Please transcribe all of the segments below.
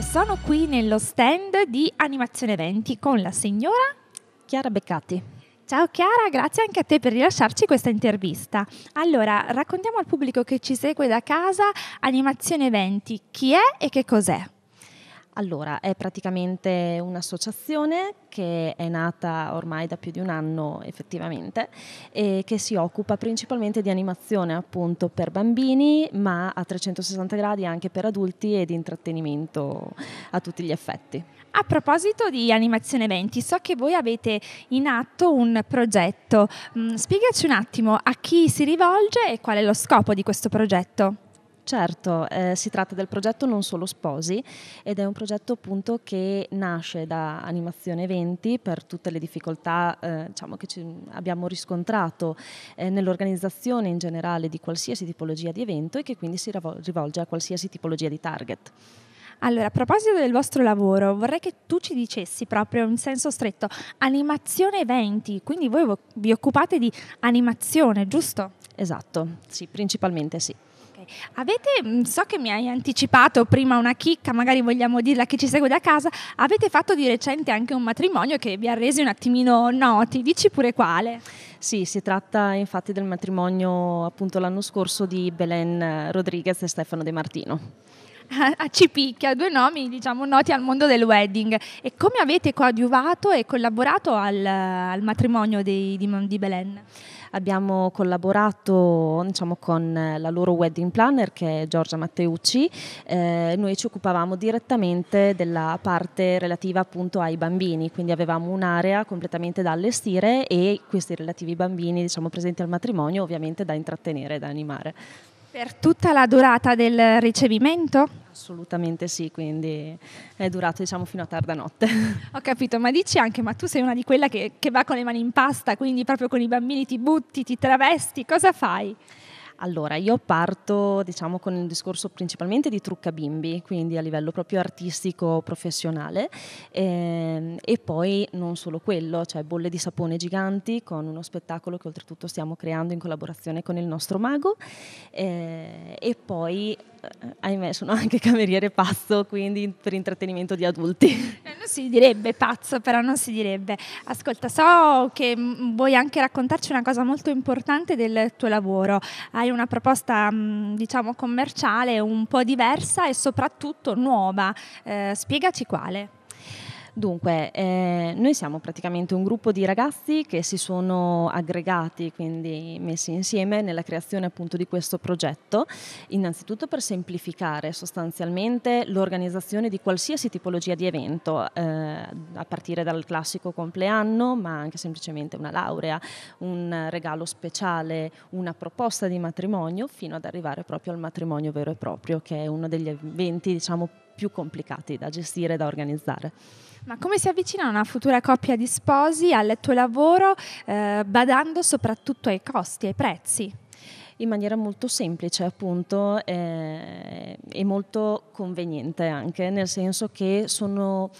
e sono qui nello stand di Animazione 20 con la signora Chiara Beccati. Ciao Chiara, grazie anche a te per rilasciarci questa intervista. Allora, raccontiamo al pubblico che ci segue da casa Animazione 20 chi è e che cos'è. Allora, è praticamente un'associazione che è nata ormai da più di un anno effettivamente e che si occupa principalmente di animazione appunto per bambini ma a 360 gradi anche per adulti e di intrattenimento a tutti gli effetti. A proposito di animazione eventi, so che voi avete in atto un progetto, mm, spiegaci un attimo a chi si rivolge e qual è lo scopo di questo progetto. Certo, eh, si tratta del progetto Non Solo Sposi ed è un progetto appunto che nasce da Animazione 20 per tutte le difficoltà eh, diciamo che abbiamo riscontrato eh, nell'organizzazione in generale di qualsiasi tipologia di evento e che quindi si rivolge a qualsiasi tipologia di target. Allora, a proposito del vostro lavoro, vorrei che tu ci dicessi proprio in senso stretto animazione 20, quindi voi vi occupate di animazione, giusto? Esatto, sì, principalmente sì. Avete, mm, so che mi hai anticipato prima una chicca, magari vogliamo dirla a chi ci segue da casa, avete fatto di recente anche un matrimonio che vi ha resi un attimino noti, dici pure quale? Sì, si tratta infatti del matrimonio appunto l'anno scorso di Belen Rodriguez e Stefano De Martino a Cipicchia, due nomi diciamo, noti al mondo del wedding. E come avete coadiuvato e collaborato al, al matrimonio di, di, di Belen? abbiamo collaborato diciamo, con la loro wedding planner che è Giorgia Matteucci, eh, noi ci occupavamo direttamente della parte relativa appunto ai bambini, quindi avevamo un'area completamente da allestire e questi relativi bambini diciamo, presenti al matrimonio ovviamente da intrattenere, e da animare. Per tutta la durata del ricevimento? Assolutamente sì, quindi è durato diciamo fino a tarda notte. Ho capito, ma dici anche, ma tu sei una di quelle che, che va con le mani in pasta, quindi proprio con i bambini ti butti, ti travesti, cosa fai? Allora, io parto diciamo, con il discorso principalmente di trucca bimbi, quindi a livello proprio artistico professionale ehm, e poi non solo quello, cioè bolle di sapone giganti con uno spettacolo che oltretutto stiamo creando in collaborazione con il nostro mago eh, e poi eh, ahimè, sono anche cameriere pazzo, quindi per intrattenimento di adulti. Eh, non si direbbe pazzo, però non si direbbe. Ascolta, so che vuoi anche raccontarci una cosa molto importante del tuo lavoro. Hai una proposta, diciamo, commerciale un po' diversa e soprattutto nuova. Eh, spiegaci quale. Dunque, eh, noi siamo praticamente un gruppo di ragazzi che si sono aggregati, quindi messi insieme nella creazione appunto di questo progetto, innanzitutto per semplificare sostanzialmente l'organizzazione di qualsiasi tipologia di evento, eh, a partire dal classico compleanno, ma anche semplicemente una laurea, un regalo speciale, una proposta di matrimonio, fino ad arrivare proprio al matrimonio vero e proprio, che è uno degli eventi diciamo più complicati da gestire e da organizzare. Ma come si avvicina una futura coppia di sposi al tuo lavoro eh, badando soprattutto ai costi, ai prezzi? in maniera molto semplice appunto eh, e molto conveniente anche, nel senso che sono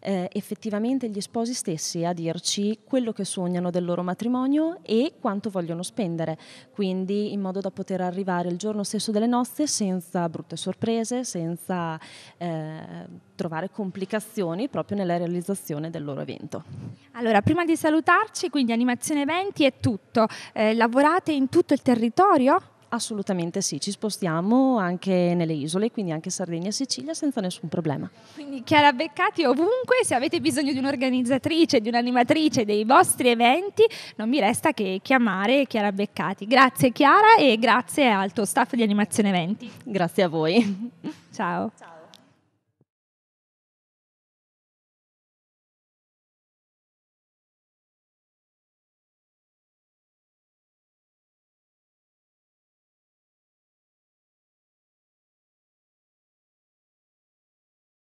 eh, effettivamente gli sposi stessi a dirci quello che sognano del loro matrimonio e quanto vogliono spendere, quindi in modo da poter arrivare il giorno stesso delle nozze senza brutte sorprese, senza eh, trovare complicazioni proprio nella realizzazione del loro evento. Allora, prima di salutarci, quindi Animazione Eventi è tutto. Eh, lavorate in tutto il territorio? Assolutamente sì, ci spostiamo anche nelle isole, quindi anche Sardegna e Sicilia senza nessun problema. Quindi Chiara Beccati ovunque, se avete bisogno di un'organizzatrice, di un'animatrice dei vostri eventi, non mi resta che chiamare Chiara Beccati. Grazie Chiara e grazie al tuo staff di Animazione Eventi. Grazie a voi. Ciao. Ciao.